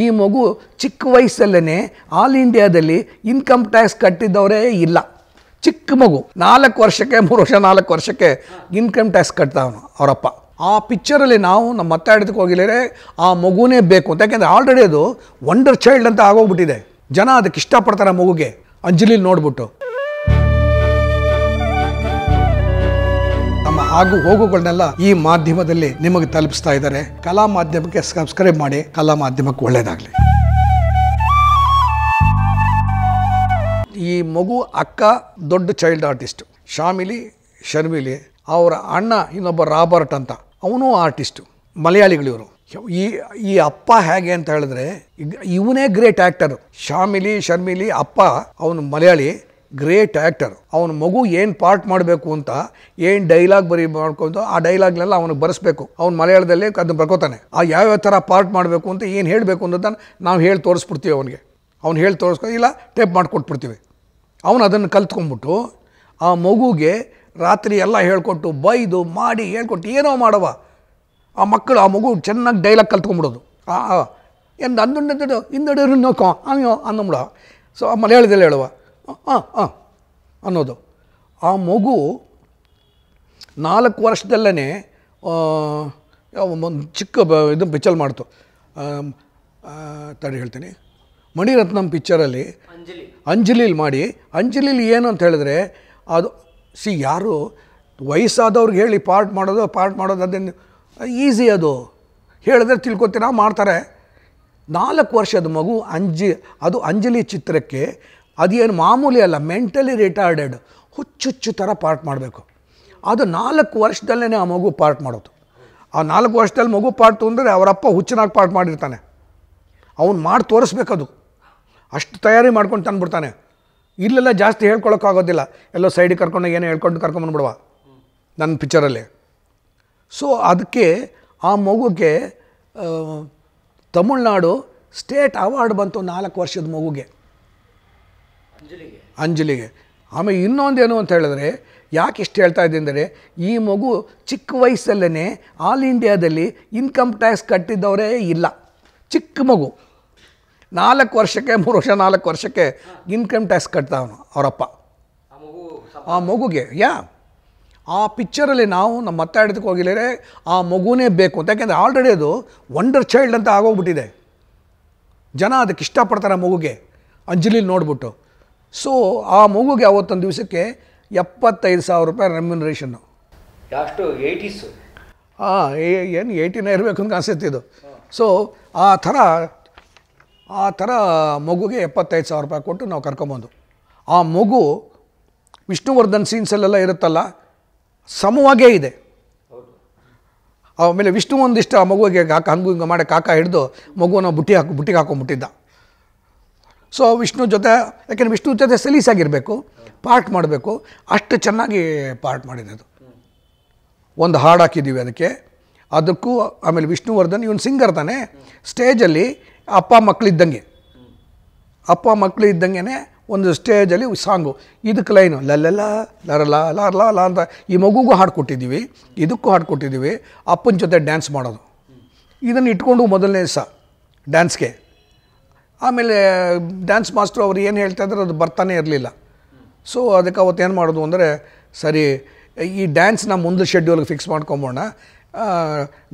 ಈ ಮಗು ಚಿಕ್ಕ ವಯಸ್ಸಲ್ಲೇ ಆಲ್ ಇಂಡಿಯಾದಲ್ಲಿ ಇನ್ಕಮ್ ಟ್ಯಾಕ್ಸ್ ಕಟ್ಟಿದ್ದವರೇ ಇಲ್ಲ ಚಿಕ್ಕ ಮಗು ನಾಲ್ಕು ವರ್ಷಕ್ಕೆ ಮೂರು ವರ್ಷ ನಾಲ್ಕು ವರ್ಷಕ್ಕೆ ಇನ್ಕಮ್ ಟ್ಯಾಕ್ಸ್ ಕಟ್ತಾವ ಅವರಪ್ಪ ಆ ಪಿಕ್ಚರಲ್ಲಿ ನಾವು ನಮ್ಮ ಮತ್ತಾಡೋದಕ್ಕೆ ಹೋಗಿಲ್ಲರೆ ಆ ಮಗುನೇ ಬೇಕು ಅಂತ ಯಾಕೆಂದರೆ ಆಲ್ರೆಡಿ ಅದು ವಂಡರ್ ಚೈಲ್ಡ್ ಅಂತ ಆಗೋಗ್ಬಿಟ್ಟಿದೆ ಜನ ಅದಕ್ಕೆ ಇಷ್ಟಪಡ್ತಾರೆ ಆ ಮಗುಗೆ ಅಂಜಲಿಲಿ ನೋಡ್ಬಿಟ್ಟು ಹಾಗೂ ಹೋಗುಗಳನ್ನೆಲ್ಲ ಈ ಮಾಧ್ಯಮದಲ್ಲಿ ನಿಮಗೆ ತಲುಪಿಸ್ತಾ ಇದ್ದಾರೆ ಕಲಾ ಮಾಧ್ಯಮಕ್ಕೆ ಸಬ್ಸ್ಕ್ರೈಬ್ ಮಾಡಿ ಕಲಾ ಮಾಧ್ಯಮಕ್ಕೆ ಒಳ್ಳೆಯದಾಗಲಿ ಈ ಮಗು ಅಕ್ಕ ದೊಡ್ಡ ಚೈಲ್ಡ್ ಆರ್ಟಿಸ್ಟ್ ಶಾಮಿಲಿ ಶರ್ಮಿಲಿ ಅವರ ಅಣ್ಣ ಇನ್ನೊಬ್ಬ ರಾಬರ್ಟ್ ಅಂತ ಅವನು ಆರ್ಟಿಸ್ಟು ಮಲಯಾಳಿಗಳಿವರು ಈ ಈ ಅಪ್ಪ ಹೇಗೆ ಅಂತ ಹೇಳಿದ್ರೆ ಇವನೇ ಗ್ರೇಟ್ ಆ್ಯಕ್ಟರು ಶಾಮಿಲಿ ಶರ್ಮಿಲಿ ಅಪ್ಪ ಅವನು ಮಲಯಾಳಿ ಗ್ರೇಟ್ ಆ್ಯಕ್ಟರ್ ಅವನ ಮಗು ಏನು ಪಾರ್ಟ್ ಮಾಡಬೇಕು ಅಂತ ಏನು ಡೈಲಾಗ್ ಬರೀ ಮಾಡ್ಕೊಂತ ಆ ಡೈಲಾಗ್ನೆಲ್ಲ ಅವನಿಗೆ ಬರೆಸ್ಬೇಕು ಅವ್ನು ಮಲಯಾಳದಲ್ಲಿ ಅದನ್ನು ಬರ್ಕೋತಾನೆ ಆ ಯಾವ್ಯಾವ ಥರ ಪಾರ್ಟ್ ಮಾಡಬೇಕು ಅಂತ ಏನು ಹೇಳಬೇಕು ಅಂತ ನಾವು ಹೇಳಿ ತೋರಿಸ್ಬಿಡ್ತೀವಿ ಅವನಿಗೆ ಅವ್ನು ಹೇಳಿ ತೋರಿಸ್ಕೊ ಇಲ್ಲ ಟೇಪ್ ಮಾಡಿಕೊಟ್ಬಿಡ್ತೀವಿ ಅವನು ಅದನ್ನು ಕಲ್ತ್ಕೊಂಡ್ಬಿಟ್ಟು ಆ ಮಗುಗೆ ರಾತ್ರಿ ಎಲ್ಲ ಹೇಳ್ಕೊಟ್ಟು ಬೈದು ಮಾಡಿ ಹೇಳ್ಕೊಟ್ಟು ಏನೋ ಮಾಡವ ಆ ಮಕ್ಕಳು ಆ ಮಗು ಚೆನ್ನಾಗಿ ಡೈಲಾಗ್ ಕಲ್ತ್ಕೊಂಡ್ಬಿಡೋದು ಆ ಎಂದು ಅಂದು ಹಿಂದಡಿರು ನೋಕೋ ಅಯ್ಯೋ ಅಂದ್ಬಿಡ ಸೊ ಮಲಯಾಳದಲ್ಲಿ ಹೇಳುವ ಹಾಂ ಹಾಂ ಅನ್ನೋದು ಆ ಮಗು ನಾಲ್ಕು ವರ್ಷದಲ್ಲೇ ಒಂದು ಚಿಕ್ಕ ಇದು ಪಿಚ್ಚಲ್ ಮಾಡ್ತು ತಡೆ ಹೇಳ್ತೀನಿ ಮಣಿರತ್ನಂ ಪಿಚ್ಚರಲ್ಲಿ ಅಂಜಲಿಲಿ ಮಾಡಿ ಅಂಜಲಿಲಿ ಏನು ಅಂತ ಹೇಳಿದ್ರೆ ಅದು ಸಿ ಯಾರು ವಯಸ್ಸಾದವ್ರಿಗೆ ಹೇಳಿ ಪಾರ್ಟ್ ಮಾಡೋದು ಪಾರ್ಟ್ ಮಾಡೋದು ಅದೇನು ಈಸಿ ಅದು ಹೇಳಿದ್ರೆ ತಿಳ್ಕೊತೀರಾ ಮಾಡ್ತಾರೆ ನಾಲ್ಕು ವರ್ಷದ ಮಗು ಅಂಜಿ ಅದು ಅಂಜಲಿ ಚಿತ್ರಕ್ಕೆ ಅದೇನು ಮಾಮೂಲಿ ಅಲ್ಲ ಮೆಂಟಲಿ ರಿಟಾರ್ಡೆಡ್ ಹುಚ್ಚುಚ್ಚು ಥರ ಪಾರ್ಟ್ ಮಾಡಬೇಕು ಅದು ನಾಲ್ಕು ವರ್ಷದಲ್ಲೇ ಆ ಮಗು ಪಾರ್ಟ್ ಮಾಡೋದು ಆ ನಾಲ್ಕು ವರ್ಷದಲ್ಲಿ ಮಗು ಪಾರ್ಟ್ ಅಂದರೆ ಅವರಪ್ಪ ಹುಚ್ಚನಾಗಿ ಪಾರ್ಟ್ ಮಾಡಿರ್ತಾನೆ ಅವ್ನು ಮಾಡಿ ತೋರಿಸ್ಬೇಕದು ಅಷ್ಟು ತಯಾರಿ ಮಾಡ್ಕೊಂಡು ತಂದುಬಿಡ್ತಾನೆ ಇಲ್ಲೆಲ್ಲ ಜಾಸ್ತಿ ಹೇಳ್ಕೊಳಕ್ಕಾಗೋದಿಲ್ಲ ಎಲ್ಲೋ ಸೈಡಿಗೆ ಕರ್ಕೊಂಡು ಏನೋ ಹೇಳ್ಕೊಂಡು ಕರ್ಕೊಂಬಂದ್ಬಿಡುವ ನನ್ನ ಪಿಚ್ಚರಲ್ಲಿ ಸೊ ಅದಕ್ಕೆ ಆ ಮಗುಗೆ ತಮಿಳ್ನಾಡು ಸ್ಟೇಟ್ ಅವಾರ್ಡ್ ಬಂತು ನಾಲ್ಕು ವರ್ಷದ ಮಗುಗೆ ಅಂಜಲಿಗೆ ಆಮೇಲೆ ಇನ್ನೊಂದೇನು ಅಂತ ಹೇಳಿದ್ರೆ ಯಾಕೆ ಇಷ್ಟು ಹೇಳ್ತಾ ಇದ್ದೆ ಅಂದರೆ ಈ ಮಗು ಚಿಕ್ಕ ವಯಸ್ಸಲ್ಲೇ ಆಲ್ ಇಂಡಿಯಾದಲ್ಲಿ ಇನ್ಕಮ್ ಟ್ಯಾಕ್ಸ್ ಕಟ್ಟಿದ್ದವರೇ ಇಲ್ಲ ಚಿಕ್ಕ ಮಗು ನಾಲ್ಕು ವರ್ಷಕ್ಕೆ ಮೂರು ವರ್ಷ ನಾಲ್ಕು ವರ್ಷಕ್ಕೆ ಇನ್ಕಮ್ ಟ್ಯಾಕ್ಸ್ ಕಟ್ತಾವ ಅವರಪ್ಪ ಆ ಮಗುಗೆ ಯಾ ಆ ಪಿಕ್ಚರಲ್ಲಿ ನಾವು ನಮ್ಮ ಹಿಡಿದಕ್ಕೆ ಹೋಗಿಲ್ಲರೆ ಆ ಮಗುನೇ ಬೇಕು ಅಂತ ಯಾಕೆಂದರೆ ಆಲ್ರೆಡಿ ಅದು ವಂಡರ್ ಚೈಲ್ಡ್ ಅಂತ ಆಗೋಗ್ಬಿಟ್ಟಿದೆ ಜನ ಅದಕ್ಕೆ ಇಷ್ಟಪಡ್ತಾರೆ ಆ ಮಗುಗೆ ಅಂಜಲಿಲಿ ನೋಡ್ಬಿಟ್ಟು ಸೊ ಆ ಮಗುಗೆ ಅವತ್ತೊಂದು ದಿವಸಕ್ಕೆ ಎಪ್ಪತ್ತೈದು ಸಾವಿರ ರೂಪಾಯಿ ರೆಮ್ಯುನರೇಷನ್ನು ಎಷ್ಟು ಏಯ್ಟೀಸ್ ಹಾಂ ಏನು ಏಯ್ಟಿನ ಇರಬೇಕು ಅಂತ ಅನಿಸುತ್ತೆ ಇದು ಸೊ ಆ ಥರ ಆ ಥರ ಮಗುಗೆ ಎಪ್ಪತ್ತೈದು ಸಾವಿರ ರೂಪಾಯಿ ಕೊಟ್ಟು ನಾವು ಕರ್ಕೊಂಬಂದು ಆ ಮಗು ವಿಷ್ಣುವರ್ಧನ್ ಸೀನ್ಸಲ್ಲೆಲ್ಲ ಇರುತ್ತಲ್ಲ ಸಮವಾಗೇ ಇದೆ ಆಮೇಲೆ ವಿಷ್ಣು ಒಂದಿಷ್ಟು ಆ ಮಗುವಿಗೆ ಕಾಕ ಹಂಗು ಹಿಂಗೆ ಮಾಡಿ ಕಾಕ ಹಿಡಿದು ಮಗುವನ್ನು ಬುಟ್ಟಿ ಹಾಕಿ ಬುಟ್ಟಿಗೆ ಹಾಕೊಂಡ್ಬಿಟ್ಟಿದ್ದ ಸೊ ವಿಷ್ಣು ಜೊತೆ ಯಾಕೆಂದರೆ ವಿಷ್ಣು ಜೊತೆ ಸಲೀಸಾಗಿರಬೇಕು ಪಾರ್ಟ್ ಮಾಡಬೇಕು ಅಷ್ಟು ಚೆನ್ನಾಗಿ ಪಾರ್ಟ್ ಮಾಡಿದೆ ಅದು ಒಂದು ಹಾಡು ಹಾಕಿದ್ದೀವಿ ಅದಕ್ಕೆ ಅದಕ್ಕೂ ಆಮೇಲೆ ವಿಷ್ಣುವರ್ಧನ್ ಇವನು ಸಿಂಗರ್ ತಾನೆ ಸ್ಟೇಜಲ್ಲಿ ಅಪ್ಪ ಮಕ್ಕಳಿದ್ದಂಗೆ ಅಪ್ಪ ಮಕ್ಕಳು ಇದ್ದಂಗೆ ಒಂದು ಸ್ಟೇಜಲ್ಲಿ ಸಾಂಗು ಇದಕ್ಕೆ ಲೈನು ಲಲ್ಲೆಲ್ಲ ಲರಲ ಲರ್ಲ ಲಾ ಅಂತ ಈ ಮಗುಗೂ ಹಾಡು ಕೊಟ್ಟಿದ್ದೀವಿ ಇದಕ್ಕೂ ಹಾಡು ಕೊಟ್ಟಿದ್ದೀವಿ ಅಪ್ಪನ ಜೊತೆ ಡ್ಯಾನ್ಸ್ ಮಾಡೋದು ಇದನ್ನು ಇಟ್ಕೊಂಡು ಮೊದಲನೇ ದಿವಸ ಡ್ಯಾನ್ಸ್ಗೆ ಆಮೇಲೆ ಡ್ಯಾನ್ಸ್ ಮಾಸ್ಟ್ರು ಅವ್ರು ಏನು ಹೇಳ್ತಾ ಇದ್ದಾರೆ ಅದು ಬರ್ತಾನೆ ಇರಲಿಲ್ಲ ಸೊ ಅದಕ್ಕೆ ಅವತ್ತೇನು ಏನು ಮಾಡೋದು ಅಂದರೆ ಸರಿ ಈ ಡ್ಯಾನ್ಸ್ನ ಮುಂದೆ ಶೆಡ್ಯೂಲ್ಗೆ ಫಿಕ್ಸ್ ಮಾಡ್ಕೊಂಬೋಣ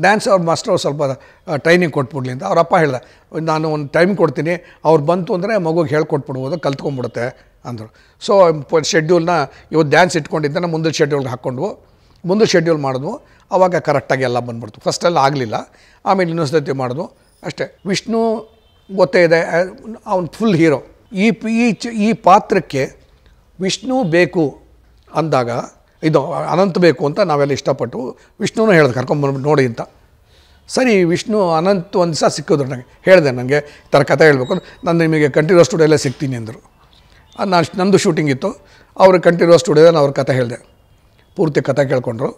ಡ್ಯಾನ್ಸ್ ಅವ್ರ ಮಾಸ್ಟರ್ ಅವ್ರು ಸ್ವಲ್ಪ ಟ್ರೈನಿಂಗ್ ಕೊಟ್ಬಿಡ್ಲಿ ಅಂತ ಅವ್ರ ಅಪ್ಪ ಹೇಳ್ದೆ ನಾನು ಒಂದು ಟೈಮ್ ಕೊಡ್ತೀನಿ ಅವ್ರು ಬಂತು ಅಂದರೆ ಮಗುಗೆ ಹೇಳ್ಕೊಟ್ಬಿಡ್ಬೋದು ಕಲ್ತ್ಕೊಂಬಿಡುತ್ತೆ ಅಂದರು ಸೊ ಶೆಡ್ಯೂಲ್ನ ಇವತ್ತು ಡ್ಯಾನ್ಸ್ ಇಟ್ಕೊಂಡಿದ್ದಾನೆ ಮುಂದೆ ಶೆಡ್ಯೂಲ್ಗೆ ಹಾಕ್ಕೊಂಡ್ವು ಮುಂದೆ ಶೆಡ್ಯೂಲ್ ಮಾಡಿದ್ವು ಅವಾಗ ಕರೆಕ್ಟಾಗಿ ಎಲ್ಲ ಬಂದ್ಬಿಡ್ತು ಫಸ್ಟಲ್ಲಿ ಆಗಲಿಲ್ಲ ಆಮೇಲೆ ಇನ್ನೊಂದು ಸತಿ ಮಾಡಿದ್ವು ಅಷ್ಟೇ ವಿಷ್ಣು ಗೊತ್ತೇ ಇದೆ ಅವನು ಫುಲ್ ಹೀರೋ ಈ ಈ ಈ ಪಾತ್ರಕ್ಕೆ ವಿಷ್ಣು ಬೇಕು ಅಂದಾಗ ಇದು ಅನಂತ ಬೇಕು ಅಂತ ನಾವೆಲ್ಲ ಇಷ್ಟಪಟ್ಟು ವಿಷ್ಣುನೂ ಹೇಳಿದೆ ಕರ್ಕೊಂಬಂದು ನೋಡಿ ಅಂತ ಸರಿ ವಿಷ್ಣು ಅನಂತ್ ಒಂದು ಸಹ ಸಿಕ್ಕಿದ್ರು ನನಗೆ ಹೇಳಿದೆ ನನಗೆ ಥರ ಕಥೆ ಹೇಳಬೇಕು ನಾನು ನಿಮಗೆ ಕಂಠೀರವ ಸ್ಟುಡಿಯೋಲ್ಲೇ ಸಿಗ್ತೀನಿ ಅಂದರು ನಾನು ನಂದು ಶೂಟಿಂಗ್ ಇತ್ತು ಅವರು ಕಂಠೀರವ ಸ್ಟುಡಿಯೋದಲ್ಲಿ ಅವ್ರ ಕಥೆ ಹೇಳಿದೆ ಪೂರ್ತಿ ಕಥೆ ಕೇಳ್ಕೊಂಡ್ರು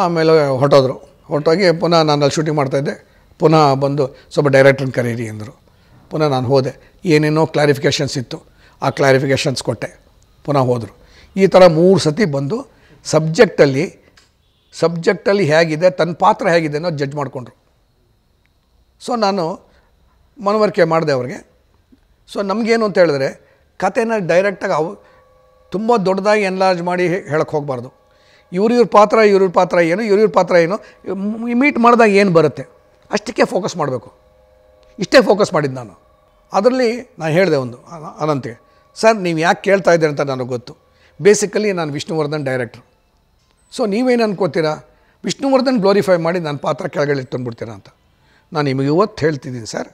ಆಮೇಲೆ ಹೊರಟೋದ್ರು ಹೊರಟೋಗಿ ಪುನಃ ನಾನು ಅಲ್ಲಿ ಶೂಟಿಂಗ್ ಮಾಡ್ತಾಯಿದ್ದೆ ಪುನಃ ಬಂದು ಸ್ವಲ್ಪ ಡೈರೆಕ್ಟ್ರನ್ನ ಕರೀರಿ ಅಂದರು ಪುನಃ ನಾನು ಹೋದೆ ಏನೇನೋ ಕ್ಲಾರಿಫಿಕೇಷನ್ಸ್ ಇತ್ತು ಆ ಕ್ಲಾರಿಫಿಕೇಷನ್ಸ್ ಕೊಟ್ಟೆ ಪುನಃ ಹೋದರು ಈ ಥರ ಮೂರು ಸತಿ ಬಂದು ಸಬ್ಜೆಕ್ಟಲ್ಲಿ ಸಬ್ಜೆಕ್ಟಲ್ಲಿ ಹೇಗಿದೆ ತನ್ನ ಪಾತ್ರ ಹೇಗಿದೆ ಅನ್ನೋದು ಜಡ್ಜ್ ಮಾಡಿಕೊಂಡ್ರು ಸೊ ನಾನು ಮನವರಿಕೆ ಮಾಡಿದೆ ಅವ್ರಿಗೆ ಸೊ ನಮಗೇನು ಅಂತ ಹೇಳಿದ್ರೆ ಕಥೆನ ಡೈರೆಕ್ಟಾಗಿ ಅವು ತುಂಬ ದೊಡ್ಡದಾಗಿ ಎನ್ಲಾರ್ಜ್ ಮಾಡಿ ಹೇಳಕ್ಕೆ ಹೋಗಬಾರ್ದು ಇವ್ರ ಪಾತ್ರ ಇವ್ರ ಪಾತ್ರ ಏನು ಇವ್ರಿವ್ರ ಪಾತ್ರ ಏನು ಮೀಟ್ ಮಾಡಿದಾಗ ಏನು ಬರುತ್ತೆ ಅಷ್ಟಕ್ಕೆ ಫೋಕಸ್ ಮಾಡಬೇಕು ಇಷ್ಟೇ ಫೋಕಸ್ ಮಾಡಿದ್ದು ನಾನು ಅದರಲ್ಲಿ ನಾನು ಹೇಳಿದೆ ಒಂದು ಅನಂತ್ಗೆ ಸರ್ ನೀವು ಯಾಕೆ ಕೇಳ್ತಾ ಇದ್ದೀರಿ ಅಂತ ನನಗೆ ಗೊತ್ತು ಬೇಸಿಕಲಿ ನಾನು ವಿಷ್ಣುವರ್ಧನ್ ಡೈರೆಕ್ಟ್ರು ಸೊ ನೀವೇನು ಅನ್ಕೋತೀರಾ ವಿಷ್ಣುವರ್ಧನ್ ಗ್ಲೋರಿಫೈ ಮಾಡಿ ನನ್ನ ಪಾತ್ರ ಕೆಳಗಡೆ ತಂದುಬಿಡ್ತೀರಾ ಅಂತ ನಾನು ನಿಮಗೆ ಇವತ್ತು ಹೇಳ್ತಿದ್ದೀನಿ ಸರ್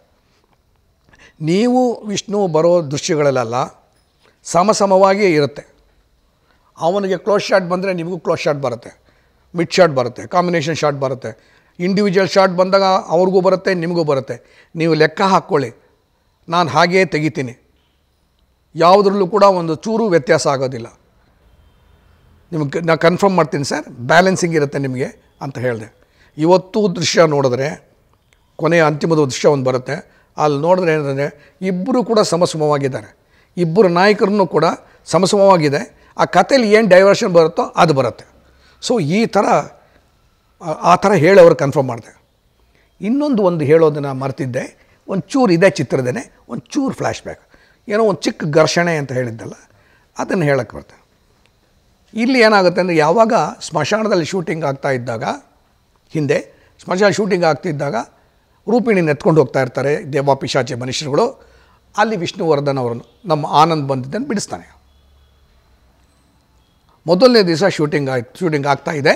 ನೀವು ವಿಷ್ಣು ಬರೋ ದೃಶ್ಯಗಳಲ್ಲೆಲ್ಲ ಸಮಸಮವಾಗಿಯೇ ಇರುತ್ತೆ ಅವನಿಗೆ ಕ್ಲೋಸ್ ಶಾಟ್ ಬಂದರೆ ನಿಮಗೂ ಕ್ಲೋಸ್ ಶಾಟ್ ಬರುತ್ತೆ ಮಿಡ್ ಶಾಟ್ ಬರುತ್ತೆ ಕಾಂಬಿನೇಷನ್ ಶಾಟ್ ಬರುತ್ತೆ ಇಂಡಿವಿಜುವಲ್ ಶಾಟ್ ಬಂದಾಗ ಅವ್ರಿಗೂ ಬರುತ್ತೆ ನಿಮಗೂ ಬರುತ್ತೆ ನೀವು ಲೆಕ್ಕ ಹಾಕ್ಕೊಳ್ಳಿ ನಾನು ಹಾಗೇ ತೆಗಿತೀನಿ ಯಾವುದ್ರಲ್ಲೂ ಕೂಡ ಒಂದು ಚೂರು ವ್ಯತ್ಯಾಸ ಆಗೋದಿಲ್ಲ ನಿಮಗೆ ನಾನು ಕನ್ಫರ್ಮ್ ಮಾಡ್ತೀನಿ ಸರ್ ಬ್ಯಾಲೆನ್ಸಿಂಗ್ ಇರುತ್ತೆ ನಿಮಗೆ ಅಂತ ಹೇಳಿದೆ ಇವತ್ತು ದೃಶ್ಯ ನೋಡಿದ್ರೆ ಕೊನೆಯ ಅಂತಿಮದ ದೃಶ್ಯ ಒಂದು ಬರುತ್ತೆ ಅಲ್ಲಿ ನೋಡಿದ್ರೆ ಏನಂದರೆ ಇಬ್ಬರು ಕೂಡ ಸಮಸಮವಾಗಿದ್ದಾರೆ ಇಬ್ಬರು ನಾಯಕರನ್ನು ಕೂಡ ಸಮಸಮವಾಗಿದೆ ಆ ಕಥೆಯಲ್ಲಿ ಏನು ಡೈವರ್ಷನ್ ಬರುತ್ತೋ ಅದು ಬರುತ್ತೆ ಸೊ ಈ ಥರ ಆ ಥರ ಹೇಳೋರು ಕನ್ಫರ್ಮ್ ಮಾಡಿದೆ ಇನ್ನೊಂದು ಒಂದು ಹೇಳೋದನ್ನು ಮರೆತಿದ್ದೆ ಒಂದು ಚೂರು ಇದೆ ಚಿತ್ರದೇ ಒಂದು ಚೂರು ಫ್ಲ್ಯಾಶ್ ಬ್ಯಾಕ್ ಏನೋ ಒಂದು ಚಿಕ್ಕ ಘರ್ಷಣೆ ಅಂತ ಹೇಳಿದ್ದಲ್ಲ ಅದನ್ನು ಹೇಳಕ್ಕೆ ಬರ್ತೇನೆ ಇಲ್ಲಿ ಏನಾಗುತ್ತೆ ಅಂದರೆ ಯಾವಾಗ ಸ್ಮಶಾನದಲ್ಲಿ ಶೂಟಿಂಗ್ ಆಗ್ತಾ ಇದ್ದಾಗ ಹಿಂದೆ ಸ್ಮಶಾನ ಶೂಟಿಂಗ್ ಆಗ್ತಿದ್ದಾಗ ರೂಪಿಣಿ ನೆತ್ಕೊಂಡು ಹೋಗ್ತಾ ಇರ್ತಾರೆ ದೇವ ಪಿಶಾಚೆ ಮನುಷ್ಯರುಗಳು ಅಲ್ಲಿ ವಿಷ್ಣುವರ್ಧನ್ ಅವರನ್ನು ನಮ್ಮ ಆನಂದ್ ಬಂದಿದ್ದನ್ನು ಬಿಡಿಸ್ತಾನೆ ಮೊದಲನೇ ದಿವಸ ಶೂಟಿಂಗ್ ಆಯ್ತು ಶೂಟಿಂಗ್ ಆಗ್ತಾ ಇದೆ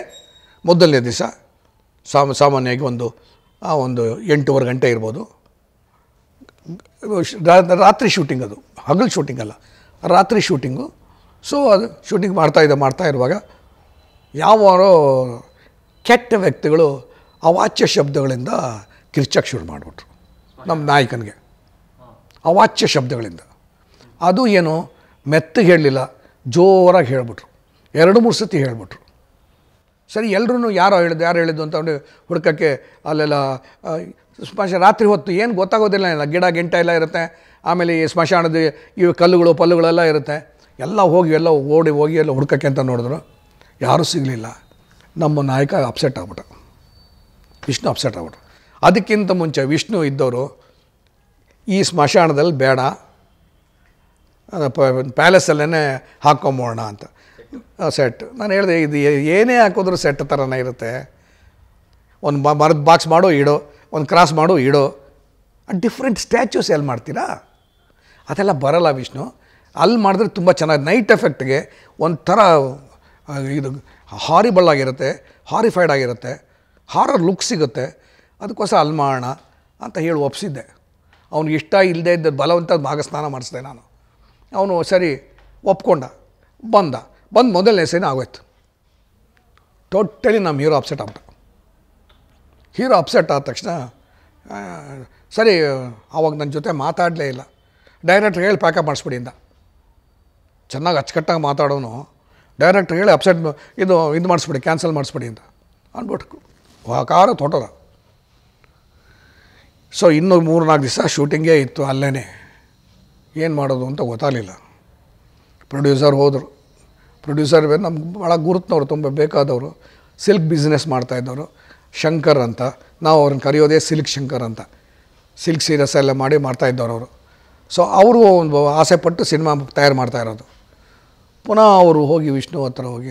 ಮೊದಲನೇ ದಿವಸ ಸಾಮ ಸಾಮಾನ್ಯವಾಗಿ ಒಂದು ಒಂದು ಎಂಟೂವರೆ ಗಂಟೆ ಇರ್ಬೋದು ರಾತ್ರಿ ಶೂಟಿಂಗ್ ಅದು ಹಗಲು ಶೂಟಿಂಗ್ ಅಲ್ಲ ರಾತ್ರಿ ಶೂಟಿಂಗು ಸೊ ಅದು ಶೂಟಿಂಗ್ ಮಾಡ್ತಾಯಿದ್ದೆ ಮಾಡ್ತಾ ಇರುವಾಗ ಯಾವ ಕೆಟ್ಟ ವ್ಯಕ್ತಿಗಳು ಅವಾಚ್ಯ ಶಬ್ದಗಳಿಂದ ಕಿರ್ಚಕ್ಕೆ ಶುರು ಮಾಡಿಬಿಟ್ರು ನಮ್ಮ ನಾಯಕನಿಗೆ ಅವಾಚ್ಯ ಶಬ್ದಗಳಿಂದ ಅದು ಏನು ಮೆತ್ತಗೆ ಹೇಳಲಿಲ್ಲ ಜೋರಾಗಿ ಹೇಳಿಬಿಟ್ರು ಎರಡು ಮೂರು ಸತಿ ಹೇಳ್ಬಿಟ್ರು ಸರಿ ಎಲ್ಲರೂ ಯಾರೋ ಹೇಳಿದ್ದು ಯಾರು ಹೇಳಿದ್ದು ಅಂತ ಹುಡ್ಕೋಕ್ಕೆ ಅಲ್ಲೆಲ್ಲ ಸ್ಮಶಾನ ರಾತ್ರಿ ಹೊತ್ತು ಏನು ಗೊತ್ತಾಗೋದಿಲ್ಲ ಗಿಡ ಗಿಂಟ ಎಲ್ಲ ಇರುತ್ತೆ ಆಮೇಲೆ ಈ ಸ್ಮಶಾನದ ಇವು ಕಲ್ಲುಗಳು ಪಲ್ಲುಗಳೆಲ್ಲ ಇರುತ್ತೆ ಎಲ್ಲ ಹೋಗಿ ಎಲ್ಲ ಓಡಿ ಹೋಗಿ ಎಲ್ಲ ಹುಡ್ಕೋಕ್ಕೆ ಅಂತ ನೋಡಿದ್ರು ಯಾರೂ ಸಿಗಲಿಲ್ಲ ನಮ್ಮ ನಾಯಕ ಅಪ್ಸೆಟ್ ಆಗ್ಬಿಟ್ಟ ವಿಷ್ಣು ಅಪ್ಸೆಟ್ ಆಗ್ಬಿಟ್ರು ಅದಕ್ಕಿಂತ ಮುಂಚೆ ವಿಷ್ಣು ಇದ್ದವರು ಈ ಸ್ಮಶಾನದಲ್ಲಿ ಬೇಡ ಪ್ಯಾಲೇಸಲ್ಲೇ ಹಾಕೊಂಬೋಣ ಅಂತ ಸೆಟ್ ನಾನು ಹೇಳಿದೆ ಇದು ಏನೇ ಹಾಕೋದ್ರೂ ಸೆಟ್ ಥರನೇ ಇರುತ್ತೆ ಒಂದು ಮರದ ಬಾಕ್ಸ್ ಮಾಡು ಇಡೋ ಒಂದು ಕ್ರಾಸ್ ಮಾಡು ಇಡೋ ಡಿಫ್ರೆಂಟ್ ಸ್ಟ್ಯಾಚ್ಯೂಸ್ ಎಲ್ಲಿ ಮಾಡ್ತೀರಾ ಅದೆಲ್ಲ ಬರಲ್ಲ ವಿಷ್ಣು ಅಲ್ಲಿ ಮಾಡಿದ್ರೆ ತುಂಬ ಚೆನ್ನಾಗಿ ನೈಟ್ ಎಫೆಕ್ಟ್ಗೆ ಒಂಥರ ಇದು ಹಾರಿಬಲ್ ಆಗಿರುತ್ತೆ ಹಾರಿಫೈಡ್ ಆಗಿರುತ್ತೆ ಹಾರರ್ ಲುಕ್ ಸಿಗುತ್ತೆ ಅದಕ್ಕೋಸ್ಕರ ಅಲ್ಲಿ ಮಾಡೋಣ ಅಂತ ಹೇಳಿ ಒಪ್ಸಿದ್ದೆ ಅವ್ನಿಗೆ ಇಷ್ಟ ಇಲ್ಲದೆ ಇದ್ದ ಬಲವಂತ ಮಾಗ ಸ್ನಾನ ಮಾಡಿಸಿದೆ ನಾನು ಅವನು ಸರಿ ಒಪ್ಕೊಂಡ ಬಂದ ಬಂದು ಮೊದಲನೇ ಸೇನೆ ಆಗೋಯ್ತು ಟೋಟಲಿ ನಮ್ಮ ಹೀರೋ ಅಪ್ಸೆಟ್ ಆಗ್ಬಿಟ್ಟು ಹೀರೋ ಅಪ್ಸೆಟ್ ಆದ ತಕ್ಷಣ ಸರಿ ಆವಾಗ ನನ್ನ ಜೊತೆ ಮಾತಾಡಲೇ ಇಲ್ಲ ಡೈರೆಕ್ಟ್ ಹೇಳಿ ಪ್ಯಾಕಪ್ ಮಾಡಿಸ್ಬಿಡಿ ಇಂದ ಚೆನ್ನಾಗಿ ಅಚ್ಚುಕಟ್ಟಾಗಿ ಮಾತಾಡೋನು ಡೈರೆಕ್ಟ್ ಹೇಳಿ ಅಪ್ಸೆಟ್ ಇದು ಇದು ಮಾಡಿಸ್ಬಿಡಿ ಕ್ಯಾನ್ಸಲ್ ಮಾಡಿಸ್ಬಿಡಿ ಅಂತ ಅಂದ್ಬಿಟ್ಟು ಕಾರ ತೋಟದ ಸೊ ಇನ್ನೂ ಮೂರು ನಾಲ್ಕು ದಿವಸ ಶೂಟಿಂಗೇ ಇತ್ತು ಅಲ್ಲೇ ಏನು ಮಾಡೋದು ಅಂತ ಗೊತ್ತಾಗಲಿಲ್ಲ ಪ್ರೊಡ್ಯೂಸರ್ ಹೋದರು ಪ್ರೊಡ್ಯೂಸರ್ ನಮ್ಗೆ ಭಾಳ ಗುರುತ್ನವ್ರು ತುಂಬ ಬೇಕಾದವರು ಸಿಲ್ಕ್ ಬಿಸ್ನೆಸ್ ಮಾಡ್ತಾಯಿದ್ದವರು ಶಂಕರ್ ಅಂತ ನಾವು ಅವ್ರನ್ನ ಕರೆಯೋದೇ ಸಿಲ್ಕ್ ಶಂಕರ್ ಅಂತ ಸಿಲ್ಕ್ ಸೀರಿಯಸ್ ಎಲ್ಲ ಮಾಡಿ ಮಾಡ್ತಾಯಿದ್ದವ್ರು ಅವರು ಸೊ ಅವರು ಒಂದು ಆಸೆ ಪಟ್ಟು ಸಿನಿಮಾ ತಯಾರು ಮಾಡ್ತಾ ಇರೋದು ಪುನಃ ಅವರು ಹೋಗಿ ವಿಷ್ಣು ಹತ್ರ ಹೋಗಿ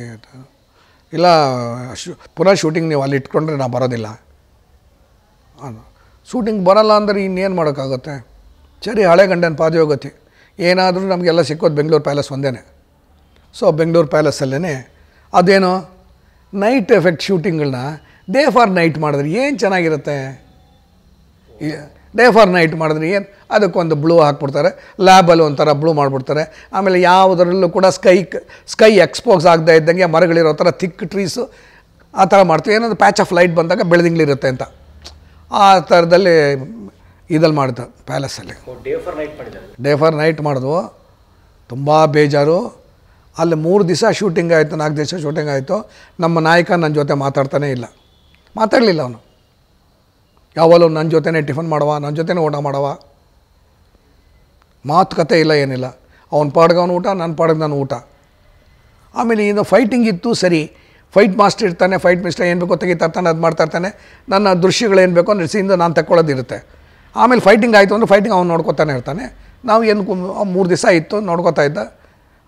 ಇಲ್ಲ ಶೂ ಪುನಃ ಶೂಟಿಂಗ್ ನೀವು ಅಲ್ಲಿ ಇಟ್ಕೊಂಡ್ರೆ ನಾವು ಬರೋದಿಲ್ಲ ಶೂಟಿಂಗ್ ಬರಲ್ಲ ಅಂದರೆ ಇನ್ನೇನು ಮಾಡೋಕ್ಕಾಗುತ್ತೆ ಸರಿ ಹಳೆ ಗಂಡನ ಹೋಗುತ್ತೆ ಏನಾದರೂ ನಮಗೆಲ್ಲ ಸಿಕ್ಕೋದು ಬೆಂಗಳೂರು ಪ್ಯಾಲೇಸ್ ಒಂದೇ ಸೊ ಬೆಂಗಳೂರು ಪ್ಯಾಲೇಸಲ್ಲೇ ಅದೇನು ನೈಟ್ ಎಫೆಕ್ಟ್ ಶೂಟಿಂಗ್ಗಳನ್ನ ಡೇ ಫಾರ್ ನೈಟ್ ಮಾಡಿದ್ರೆ ಏನು ಚೆನ್ನಾಗಿರುತ್ತೆ ಡೇ ಫಾರ್ ನೈಟ್ ಮಾಡಿದ್ರೆ ಏನು ಅದಕ್ಕೊಂದು ಬ್ಲೂ ಹಾಕ್ಬಿಡ್ತಾರೆ ಲ್ಯಾಬಲ್ಲಿ ಒಂಥರ ಬ್ಲೂ ಮಾಡಿಬಿಡ್ತಾರೆ ಆಮೇಲೆ ಯಾವುದರಲ್ಲೂ ಕೂಡ ಸ್ಕೈ ಸ್ಕೈ ಎಕ್ಸ್ಪೋಸ್ ಆಗದೇ ಇದ್ದಂಗೆ ಮರಗಳಿರೋ ಥರ ಥಿಕ್ ಟ್ರೀಸು ಆ ಥರ ಮಾಡ್ತೀವಿ ಏನಂದ್ರೆ ಪ್ಯಾಚ್ ಆಫ್ ಲೈಟ್ ಬಂದಾಗ ಬೆಳೆದಿಂಗ್ಲಿರುತ್ತೆ ಅಂತ ಆ ಥರದಲ್ಲಿ ಇದಲ್ಲಿ ಮಾಡ್ತಾರೆ ಪ್ಯಾಲೇಸಲ್ಲಿ ಡೇ ಫಾರ್ ನೈಟ್ ಮಾಡಿದ್ವು ತುಂಬ ಬೇಜಾರು ಅಲ್ಲಿ ಮೂರು ದಿವಸ ಶೂಟಿಂಗ್ ಆಯಿತು ನಾಲ್ಕು ದಿವಸ ಶೂಟಿಂಗ್ ಆಯಿತು ನಮ್ಮ ನಾಯಕ ನನ್ನ ಜೊತೆ ಮಾತಾಡ್ತಾನೇ ಇಲ್ಲ ಮಾತಾಡಲಿಲ್ಲ ಅವನು ಯಾವಾಗಲೂ ನನ್ನ ಜೊತೆನೇ ಟಿಫನ್ ಮಾಡುವ ನನ್ನ ಜೊತೆನೇ ಊಟ ಮಾಡುವ ಮಾತುಕತೆ ಇಲ್ಲ ಏನಿಲ್ಲ ಅವ್ನು ಪಾಡ್ಗೆ ಅವನು ಊಟ ನನ್ನ ಪಾಡ್ಗೆ ನಾನು ಊಟ ಆಮೇಲೆ ಇದು ಫೈಟಿಂಗ್ ಇತ್ತು ಸರಿ ಫೈಟ್ ಮಾಸ್ಟರ್ ಇರ್ತಾನೆ ಫೈಟ್ ಮಿಸ್ಟರ್ ಏನು ಬೇಕೋ ತೆಗಿತಾ ಅದು ಮಾಡ್ತಾ ಇರ್ತಾನೆ ನನ್ನ ದೃಶ್ಯಗಳೇನು ಬೇಕೋ ನರ್ಸಿಯಿಂದ ನಾನು ತಗೊಳ್ಳೋದಿರುತ್ತೆ ಆಮೇಲೆ ಫೈಟಿಂಗ್ ಆಯಿತು ಅಂದರೆ ಫೈಟಿಂಗ್ ಅವ್ನು ನೋಡ್ಕೊತಾನೆ ಇರ್ತಾನೆ ನಾವು ಏನು ಮೂರು ದಿವಸ ಇತ್ತು ನೋಡ್ಕೊತಾ ಇದ್ದ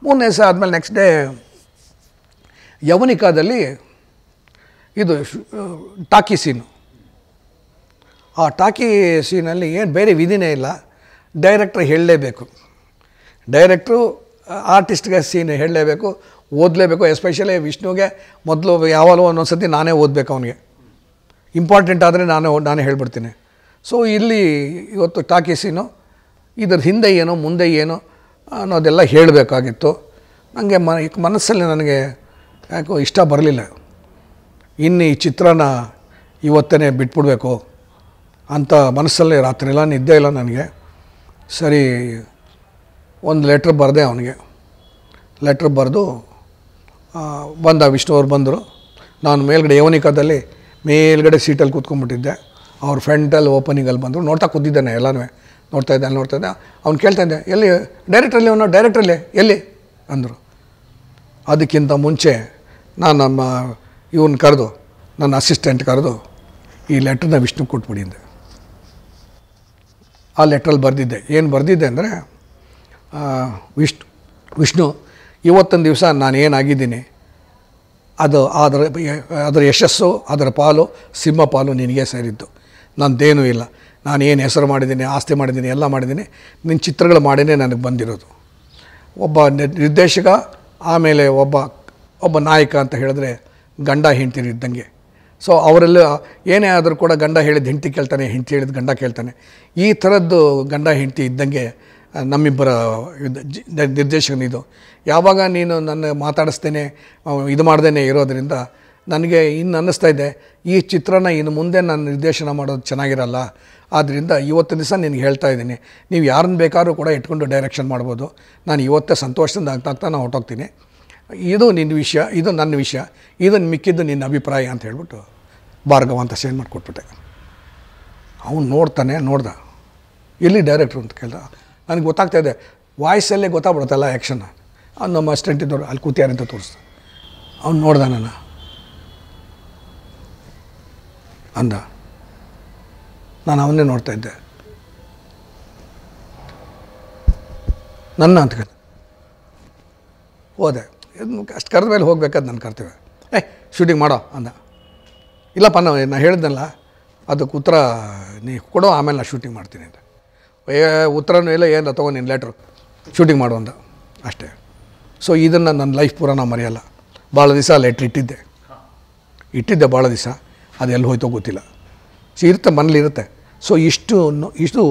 ಮೂರು ದಿವಸ ಆದಮೇಲೆ ನೆಕ್ಸ್ಟ್ ಡೇ ಯವನಿಕಾದಲ್ಲಿ ಇದು ಟಾಕಿ ಸೀನು ಆ ಟಾಕಿ ಸೀನಲ್ಲಿ ಏನು ಬೇರೆ ವಿಧಿನೇ ಇಲ್ಲ ಡೈರೆಕ್ಟ್ರ್ ಹೇಳಲೇಬೇಕು ಡೈರೆಕ್ಟ್ರು ಆರ್ಟಿಸ್ಟ್ಗೆ ಸೀನ್ ಹೇಳಲೇಬೇಕು ಓದಲೇಬೇಕು ಎಸ್ಪೆಷಲಿ ವಿಷ್ಣುಗೆ ಮೊದಲು ಯಾವಾಗಲೂ ಒಂದೊಂದು ಸರ್ತಿ ನಾನೇ ಓದಬೇಕು ಅವನಿಗೆ ಇಂಪಾರ್ಟೆಂಟ್ ಆದರೆ ನಾನು ನಾನೇ ಹೇಳ್ಬಿಡ್ತೀನಿ ಸೊ ಇಲ್ಲಿ ಇವತ್ತು ಟಾಕಿ ಸೀನು ಇದ್ರ ಹಿಂದೆ ಏನು ಮುಂದೆ ಏನು ಅನ್ನೋದೆಲ್ಲ ಹೇಳಬೇಕಾಗಿತ್ತು ನನಗೆ ಮ ಮನಸ್ಸಲ್ಲಿ ನನಗೆ ಯಾಕೋ ಇಷ್ಟ ಬರಲಿಲ್ಲ ಇನ್ನು ಈ ಚಿತ್ರನ ಇವತ್ತೇ ಬಿಟ್ಬಿಡಬೇಕು ಅಂತ ಮನಸ್ಸಲ್ಲಿ ರಾತ್ರಿ ಇಲ್ಲ ನಿದ್ದೆ ಇಲ್ಲ ನನಗೆ ಸರಿ ಒಂದು ಲೆಟ್ರ್ ಬರೆದೆ ಅವನಿಗೆ ಲೆಟ್ರ್ ಬರೆದು ಬಂದ ಅವ್ರು ಬಂದರು ನಾನು ಮೇಲ್ಗಡೆ ಯವನಿಕಾದಲ್ಲಿ ಮೇಲ್ಗಡೆ ಸೀಟಲ್ಲಿ ಕೂತ್ಕೊಂಡ್ಬಿಟ್ಟಿದ್ದೆ ಅವ್ರ ಫ್ರೆಂಟಲ್ಲಿ ಓಪನಿಂಗಲ್ಲಿ ಬಂದರು ನೋಡ್ತಾ ಕೂತಿದ್ದಾನೆ ಎಲ್ಲನೂ ನೋಡ್ತಾ ಇದ್ದೆ ಅಲ್ಲಿ ನೋಡ್ತಾ ಇದ್ದೆ ಅವ್ನು ಕೇಳ್ತಾ ಇದ್ದೆ ಎಲ್ಲಿ ಡೈರೆಕ್ಟ್ರಲ್ಲಿ ಅವನು ಡೈರೆಕ್ಟ್ರಲ್ಲಿ ಎಲ್ಲಿ ಅಂದರು ಅದಕ್ಕಿಂತ ಮುಂಚೆ ನಾನು ನಮ್ಮ ಇವನು ಕರೆದು ನನ್ನ ಅಸಿಸ್ಟೆಂಟ್ ಕರೆದು ಈ ಲೆಟ್ರನ್ನ ವಿಷ್ಣು ಕೊಟ್ಬಿಡಿದ್ದೆ ಆ ಲೆಟ್ರಲ್ಲಿ ಬರೆದಿದ್ದೆ ಏನು ಬರೆದಿದ್ದೆ ಅಂದರೆ ವಿಷ್ಣು ವಿಷ್ಣು ಇವತ್ತೊಂದು ದಿವಸ ನಾನು ಏನಾಗಿದ್ದೀನಿ ಅದು ಅದರ ಅದರ ಯಶಸ್ಸು ಅದರ ಪಾಲು ಸಿಂಹ ಪಾಲು ನಿನಗೆ ಸೇರಿದ್ದು ನಂದೇನೂ ಇಲ್ಲ ನಾನು ಏನು ಹೆಸರು ಮಾಡಿದ್ದೀನಿ ಆಸ್ತಿ ಮಾಡಿದ್ದೀನಿ ಎಲ್ಲ ಮಾಡಿದ್ದೀನಿ ನಿನ್ನ ಚಿತ್ರಗಳು ಮಾಡಿನೇ ನನಗೆ ಬಂದಿರೋದು ಒಬ್ಬ ನಿರ್ದೇಶಕ ಆಮೇಲೆ ಒಬ್ಬ ಒಬ್ಬ ನಾಯಕ ಅಂತ ಹೇಳಿದ್ರೆ ಗಂಡ ಹೆಂಡ್ತಿರು ಇದ್ದಂಗೆ ಸೊ ಅವರೆಲ್ಲ ಏನೇ ಆದರೂ ಕೂಡ ಗಂಡ ಹೇಳಿದ ಹೆಂಡತಿ ಕೇಳ್ತಾನೆ ಹೆಂಡ್ತಿ ಹೇಳಿದ ಗಂಡ ಕೇಳ್ತಾನೆ ಈ ಥರದ್ದು ಗಂಡ ಹೆಂಡತಿ ಇದ್ದಂಗೆ ನಮ್ಮಿಬ್ಬರ ನಿರ್ದೇಶಕನಿದು ಯಾವಾಗ ನೀನು ನನ್ನ ಮಾತಾಡಿಸ್ತೇನೆ ಇದು ಮಾಡ್ದೇ ಇರೋದರಿಂದ ನನಗೆ ಇನ್ನು ಅನ್ನಿಸ್ತಾ ಇದೆ ಈ ಚಿತ್ರನ ಇನ್ನು ಮುಂದೆ ನಾನು ನಿರ್ದೇಶನ ಮಾಡೋದು ಚೆನ್ನಾಗಿರಲ್ಲ ಆದ್ದರಿಂದ ಇವತ್ತಿನ ದಿವಸ ನಿನಗೆ ಹೇಳ್ತಾ ಇದ್ದೀನಿ ನೀವು ಯಾರನ್ನು ಬೇಕಾದ್ರೂ ಕೂಡ ಇಟ್ಕೊಂಡು ಡೈರೆಕ್ಷನ್ ಮಾಡ್ಬೋದು ನಾನು ಇವತ್ತೇ ಸಂತೋಷದಿಂದ ಆಗ್ತಾ ಆಗ್ತಾ ನಾನು ಹೊಟ್ಟೋಗ್ತೀನಿ ಇದು ನಿನ್ನ ವಿಷಯ ಇದು ನನ್ನ ವಿಷಯ ಇದು ಮಿಕ್ಕಿದ್ದು ನಿನ್ನ ಅಭಿಪ್ರಾಯ ಅಂತ ಹೇಳ್ಬಿಟ್ಟು ಭಾರ್ಗವ ಅಂತ ಸೇನ್ ಮಾಡಿಕೊಟ್ಬಿಟ್ಟೆ ಅವನು ನೋಡ್ತಾನೆ ನೋಡ್ದ ಎಲ್ಲಿ ಡೈರೆಕ್ಟ್ರು ಅಂತ ಕೇಳ್ದ ನನಗೆ ಗೊತ್ತಾಗ್ತಾ ಇದೆ ವಾಯ್ಸಲ್ಲೇ ಗೊತ್ತಾಗ್ಬಿಡುತ್ತಲ್ಲ ಆ್ಯಕ್ಷನ್ ಅವ್ನು ನಮ್ಮ ಅಸ್ಟೆಂಟ್ ಇದ್ದವ್ರು ಅಲ್ಲಿ ಕೂತಿಯಾರ ಅಂತ ತೋರಿಸ್ದ ಅವ್ನು ನೋಡ್ದ ನಾನು ಅಂದ ನಾನು ಅವನ್ನೇ ನೋಡ್ತಾ ಇದ್ದೆ ನನ್ನ ಅಂತ ಹೋದೆ ಅಷ್ಟು ಕರೆದ ಮೇಲೆ ಹೋಗ್ಬೇಕಂತ ನಾನು ಕರ್ತೇವೆ ಏಯ್ ಶೂಟಿಂಗ್ ಮಾಡೋ ಅಂದ ಇಲ್ಲಪ್ಪ ನಾವು ನಾನು ಹೇಳಿದ್ನಲ್ಲ ಅದಕ್ಕೆ ಉತ್ತರ ನೀ ಕೊಡೋ ಆಮೇಲೆ ನಾನು ಶೂಟಿಂಗ್ ಮಾಡ್ತೀನಿ ಅಂತ ಏ ಉತ್ತರನೂ ಇಲ್ಲ ಏನಿಲ್ಲ ತೊಗೊ ನೀನು ಲೆಟ್ರು ಶೂಟಿಂಗ್ ಮಾಡು ಅಂದ ಅಷ್ಟೇ ಸೊ ಇದನ್ನು ನನ್ನ ಲೈಫ್ ಪೂರ ನಾನು ಮರೆಯಲ್ಲ ಭಾಳ ದಿವಸ ಲೆಟ್ರ್ ಇಟ್ಟಿದ್ದೆ ಇಟ್ಟಿದ್ದೆ ಭಾಳ ದಿವಸ ಎಲ್ಲಿ ಹೋಯ್ತೋ ಗೊತ್ತಿಲ್ಲ ಸೊ ಇರುತ್ತೆ ಮನೇಲಿರುತ್ತೆ ಸೊ ಇಷ್ಟು ಇಷ್ಟು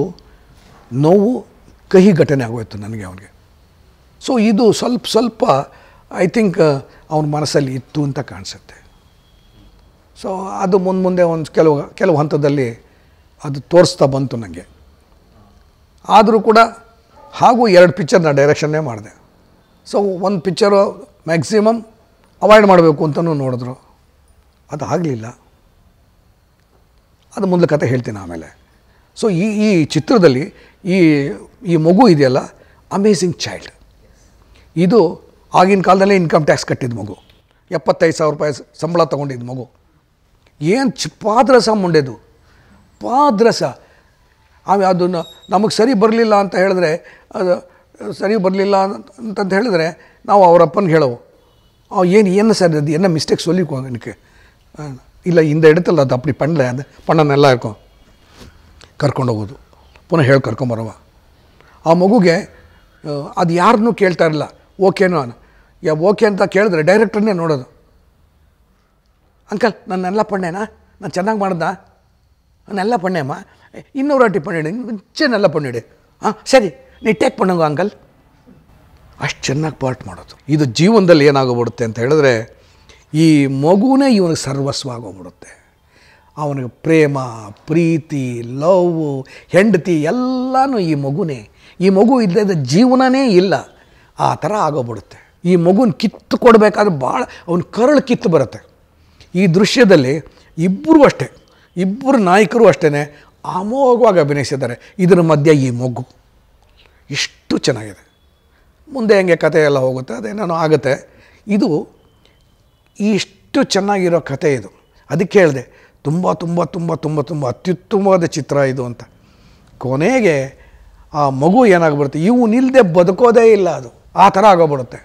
ನೋವು ಕಹಿ ಘಟನೆ ಆಗೋಯ್ತು ನನಗೆ ಅವನಿಗೆ ಸೊ ಇದು ಸ್ವಲ್ಪ ಸ್ವಲ್ಪ ಐ ಥಿಂಕ್ ಅವನ ಮನಸ್ಸಲ್ಲಿ ಇತ್ತು ಅಂತ ಕಾಣಿಸುತ್ತೆ ಸೊ ಅದು ಮುಂದೆ ಮುಂದೆ ಒಂದು ಕೆಲವು ಕೆಲವು ಹಂತದಲ್ಲಿ ಅದು ತೋರಿಸ್ತಾ ಬಂತು ನನಗೆ ಆದರೂ ಕೂಡ ಹಾಗೂ ಎರಡು ಪಿಕ್ಚರ್ನ ಡೈರೆಕ್ಷನ್ನೇ ಮಾಡಿದೆ ಸೊ ಒಂದು ಪಿಕ್ಚರು ಮ್ಯಾಕ್ಸಿಮಮ್ ಅವಾಯ್ಡ್ ಮಾಡಬೇಕು ಅಂತಲೂ ನೋಡಿದ್ರು ಅದು ಆಗಲಿಲ್ಲ ಅದು ಮುಂದೆ ಕತೆ ಹೇಳ್ತೀನಿ ಆಮೇಲೆ ಸೊ ಈ ಈ ಚಿತ್ರದಲ್ಲಿ ಈ ಈ ಮಗು ಇದೆಯಲ್ಲ ಅಮೇಝಿಂಗ್ ಚೈಲ್ಡ್ ಇದು ಆಗಿನ ಕಾಲದಲ್ಲೇ ಇನ್ಕಮ್ ಟ್ಯಾಕ್ಸ್ ಕಟ್ಟಿದ ಮಗು ಎಪ್ಪತ್ತೈದು ಸಾವಿರ ರೂಪಾಯಿ ಸಂಬಳ ತೊಗೊಂಡಿದ್ದ ಮಗು ಏನು ಚಿ ಪಾದ್ರಸ ಮುಂಡೆದು ಪಾದ್ರಸ ಆಮೇಲೆ ಅದನ್ನು ನಮಗೆ ಸರಿ ಬರಲಿಲ್ಲ ಅಂತ ಹೇಳಿದ್ರೆ ಅದು ಸರಿ ಬರಲಿಲ್ಲ ಅಂತಂತ ಹೇಳಿದ್ರೆ ನಾವು ಅವರಪ್ಪನಿಗೆ ಹೇಳವು ಅವು ಏನು ಏನು ಸರ್ ಅದು ಏನೋ ಮಿಸ್ಟೇಕ್ಸ್ சொல்லிக்குவாங்க ನನಗೆ ಇಲ್ಲ ಹಿಂದೆ ಇಡತ್ತಲ್ಲ ಅದು ಅಪ್ಪಿ பண்ணல ಅದು ಪಣ್ಣನೆಲ್ಲ நல்லா ಕರ್ಕೊಂಡೋಗೋದು ಪುನಃ ಹೇಳಿ ಕರ್ಕೊಂಬರವ ಆ ಮಗುಗೆ ಅದು ಯಾರನ್ನೂ ಕೇಳ್ತಾ ಇರಲ್ಲ ಓಕೆನೋ ಯಾ ಓಕೆ ಅಂತ ಕೇಳಿದ್ರೆ ಡೈರೆಕ್ಟ್ರನ್ನೇ ನೋಡೋದು ಅಂಕಲ್ ನನ್ನೆಲ್ಲ ಪಣ್ಣೆನಾ ನಾನು ಚೆನ್ನಾಗಿ ಮಾಡ್ದ ನನ್ನೆಲ್ಲ ಪಣ್ಣೆಮ್ಮ ಇನ್ನೂರ ಟಿಪ್ಪಣಿಡಿ ಮುಂಚೆನೆಲ್ಲ ಪಣ್ಣಿಡಿ ಹಾಂ ಸರಿ ನೀ ಟೇಕ್ ಪಣ್ಣಂಗು ಅಂಕಲ್ ಅಷ್ಟು ಚೆನ್ನಾಗಿ ಪಾರ್ಟ್ ಮಾಡೋದು ಇದು ಜೀವನದಲ್ಲಿ ಏನಾಗೋಗ್ಬಿಡುತ್ತೆ ಅಂತ ಹೇಳಿದ್ರೆ ಈ ಮಗುವೇ ಇವನಿಗೆ ಸರ್ವಸ್ವ ಆಗೋಗ್ಬಿಡುತ್ತೆ ಅವನಿಗೆ ಪ್ರೇಮ ಪ್ರೀತಿ ಲವ್ ಹೆಂಡತಿ ಎಲ್ಲನೂ ಈ ಮಗುನೇ ಈ ಮಗು ಇಲ್ಲದ ಜೀವನನೇ ಇಲ್ಲ ಆ ಥರ ಆಗೋಗ್ಬಿಡುತ್ತೆ ಈ ಮಗುನ ಕಿತ್ತು ಕೊಡಬೇಕಾದ್ರೆ ಭಾಳ ಅವನ ಕರಳು ಕಿತ್ತು ಬರುತ್ತೆ ಈ ದೃಶ್ಯದಲ್ಲಿ ಇಬ್ಬರು ಅಷ್ಟೇ ಇಬ್ಬರು ನಾಯಕರು ಅಷ್ಟೇ ಅಮೋಘವಾಗಿ ಅಭಿನಯಿಸಿದ್ದಾರೆ ಇದರ ಮಧ್ಯೆ ಈ ಮಗು ಇಷ್ಟು ಚೆನ್ನಾಗಿದೆ ಮುಂದೆ ಹೆಂಗೆ ಕಥೆ ಎಲ್ಲ ಹೋಗುತ್ತೆ ಅದೇನೋ ಆಗುತ್ತೆ ಇದು ಇಷ್ಟು ಚೆನ್ನಾಗಿರೋ ಕಥೆ ಇದು ಅದಕ್ಕೆ ಹೇಳಿದೆ ತುಂಬ ತುಂಬ ತುಂಬ ತುಂಬ ತುಂಬ ಅತ್ಯುತ್ತಮವಾದ ಚಿತ್ರ ಇದು ಅಂತ ಕೊನೆಗೆ ಆ ಮಗು ಏನಾಗ್ಬಿಡುತ್ತೆ ಇವು ನಿಲ್ಲದೆ ಬದುಕೋದೇ ಇಲ್ಲ ಅದು ಆ ಥರ ಆಗೋಗ್ಬಿಡುತ್ತೆ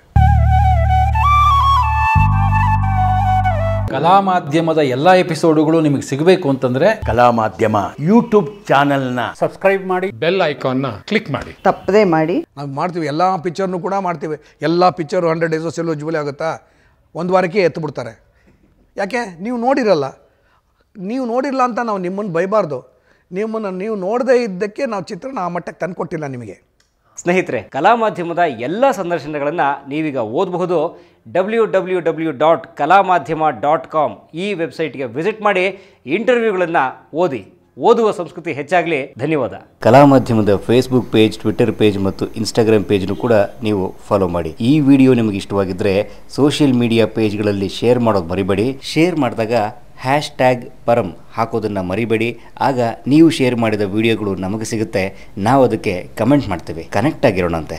ಕಲಾ ಮಾಧ್ಯಮದ ಎಲ್ಲ ಎಪಿಸೋಡುಗಳು ನಿಮಗೆ ಸಿಗಬೇಕು ಅಂತಂದ್ರೆ ಕಲಾ ಮಾಧ್ಯಮ ಯೂಟ್ಯೂಬ್ ಚಾನೆಲ್ನ ಸಬ್ಸ್ಕ್ರೈಬ್ ಮಾಡಿ ಬೆಲ್ ಐಕಾನ್ನ ಕ್ಲಿಕ್ ಮಾಡಿ ತಪ್ಪದೇ ಮಾಡಿ ನಾವು ಮಾಡ್ತೀವಿ ಎಲ್ಲ ಪಿಕ್ಚರ್ನು ಕೂಡ ಮಾಡ್ತೀವಿ ಎಲ್ಲ ಪಿಕ್ಚರು ಹಂಡ್ರೆಡ್ ಡೇಸ್ ಸೆಲ್ಲೋ ಜೂಲಿ ಆಗುತ್ತಾ ಒಂದು ವಾರಕ್ಕೆ ಎತ್ತು ಬಿಡ್ತಾರೆ ಯಾಕೆ ನೀವು ನೋಡಿರಲ್ಲ ನೀವು ನೋಡಿಲ್ಲ ಅಂತ ನಾವು ನಿಮ್ಮನ್ನು ಬೈಬಾರ್ದು ನಿಮ್ಮನ್ನು ನೀವು ನೋಡದೇ ಇದ್ದಕ್ಕೆ ನಾವು ಚಿತ್ರಣ ಆ ಮಟ್ಟಕ್ಕೆ ತಂದುಕೊಟ್ಟಿಲ್ಲ ನಿಮಗೆ ಸ್ನೇಹಿತರೆ ಕಲಾ ಮಾಧ್ಯಮದ ಎಲ್ಲ ಸಂದರ್ಶನಗಳನ್ನು ನೀವೀಗ ಓದಬಹುದು ಡಬ್ಲ್ಯೂ ಡಬ್ಲ್ಯೂ ಡಬ್ಲ್ಯೂ ಡಾಟ್ ಕಲಾ ಮಾಧ್ಯಮ ಡಾಟ್ ಕಾಮ್ ಈ ವೆಬ್ಸೈಟ್ಗೆ ವಿಸಿಟ್ ಮಾಡಿ ಇಂಟರ್ವ್ಯೂಗಳನ್ನು ಓದಿ ಓದುವ ಸಂಸ್ಕೃತಿ ಹೆಚ್ಚಾಗಲಿ ಧನ್ಯವಾದ ಕಲಾ ಮಾಧ್ಯಮದ ಫೇಸ್ಬುಕ್ ಪೇಜ್ ಟ್ವಿಟರ್ ಪೇಜ್ ಮತ್ತು ಇನ್ಸ್ಟಾಗ್ರಾಮ್ ಪೇಜ್ನು ಕೂಡ ನೀವು ಫಾಲೋ ಮಾಡಿ ಈ ವಿಡಿಯೋ ನಿಮಗೆ ಇಷ್ಟವಾಗಿದ್ದರೆ ಸೋಷಿಯಲ್ ಮೀಡಿಯಾ ಪೇಜ್ಗಳಲ್ಲಿ ಶೇರ್ ಮಾಡೋದು ಮರಿಬೇಡಿ ಶೇರ್ ಮಾಡಿದಾಗ ಹ್ಯಾಶ್ ಟ್ಯಾಗ್ ಪರಂ ಹಾಕೋದನ್ನು ಮರಿಬೇಡಿ ಆಗ ನೀವು ಶೇರ್ ಮಾಡಿದ ವಿಡಿಯೋಗಳು ನಮಗೆ ಸಿಗುತ್ತೆ ನಾವು ಅದಕ್ಕೆ ಕಮೆಂಟ್ ಮಾಡ್ತೀವಿ ಕನೆಕ್ಟ್ ಆಗಿರೋಣಂತೆ